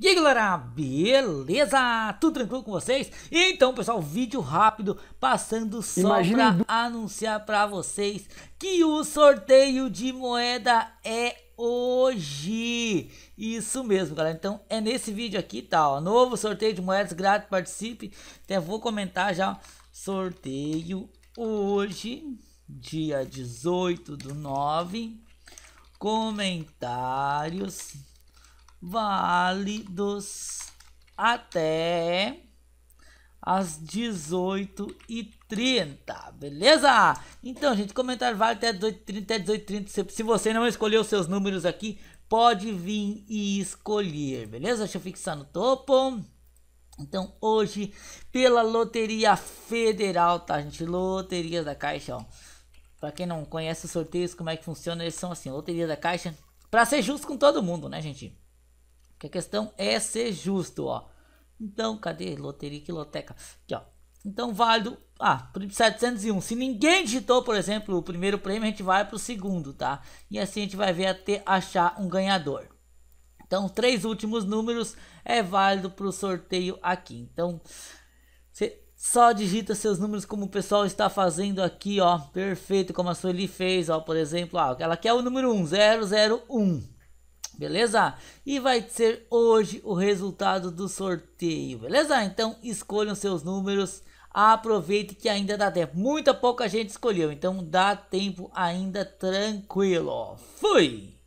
E aí galera, ah, beleza? Tudo tranquilo com vocês? Então pessoal, vídeo rápido passando só Imagina pra anunciar pra vocês que o sorteio de moeda é hoje. Isso mesmo galera, então é nesse vídeo aqui, tá? Ó, novo sorteio de moedas grátis, participe. Até vou comentar já, sorteio hoje, dia 18 do 9. Comentários válidos até às 18h30, beleza? Então, gente, comentário vale até 18h30, até 18h30. Se você não escolheu seus números aqui, pode vir e escolher, beleza? Deixa eu fixar no topo. Então, hoje, pela Loteria Federal, tá, gente? Loteria da Caixa, ó. Pra quem não conhece os sorteios, como é que funciona, eles são assim, Loteria da Caixa. Pra ser justo com todo mundo, né, gente? Que a questão é ser justo, ó. Então, cadê loteria quiloteca? Aqui, ó. Então, válido. Ah, 701. Se ninguém digitou, por exemplo, o primeiro prêmio, a gente vai para o segundo, tá? E assim a gente vai ver até achar um ganhador. Então, três últimos números é válido para o sorteio aqui. Então, você só digita seus números como o pessoal está fazendo aqui, ó. Perfeito, como a Sueli fez, ó. Por exemplo, ó, ela quer o número 1001 beleza? E vai ser hoje o resultado do sorteio, beleza? Então escolham seus números, aproveite que ainda dá tempo. Muita pouca gente escolheu, então dá tempo ainda tranquilo. Fui!